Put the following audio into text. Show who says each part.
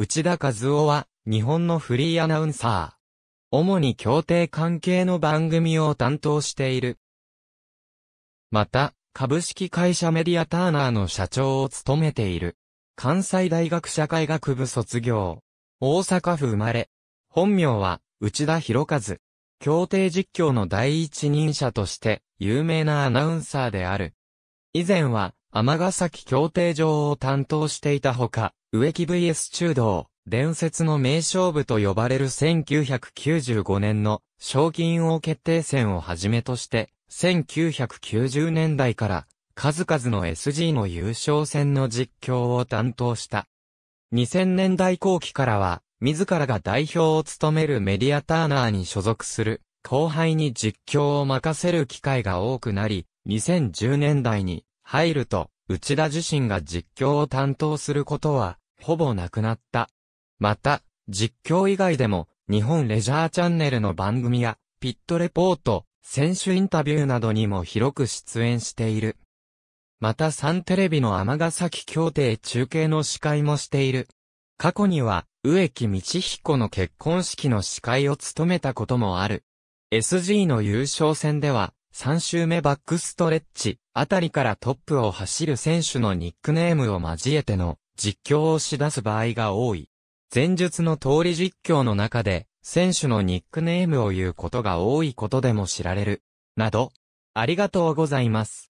Speaker 1: 内田和夫は、日本
Speaker 2: のフリーアナウンサー。主に協定関係の番組を担当している。また、株式会社メディアターナーの社長を務めている。関西大学社会学部卒業。大阪府生まれ。本名は、内田博和。協定実況の第一人者として、有名なアナウンサーである。以前は、尼崎協定場を担当していたほか、植木 VS 中道、伝説の名勝負と呼ばれる1995年の賞金王決定戦をはじめとして、1990年代から数々の SG の優勝戦の実況を担当した。2000年代後期からは、自らが代表を務めるメディアターナーに所属する後輩に実況を任せる機会が多くなり、2010年代に入ると、内田自身が実況を担当することはほぼなくなった。また、実況以外でも、日本レジャーチャンネルの番組や、ピットレポート、選手インタビューなどにも広く出演している。またサンテレビの尼崎協定中継の司会もしている。過去には、植木道彦の結婚式の司会を務めたこともある。SG の優勝戦では、3周目バックストレッチあたりからトップを走る選手のニックネームを交えての実況をしだす場合が多い。前述の通り実況の中で、選手のニックネームを言うことが多いことでも知られる。
Speaker 1: など、ありがとうございます。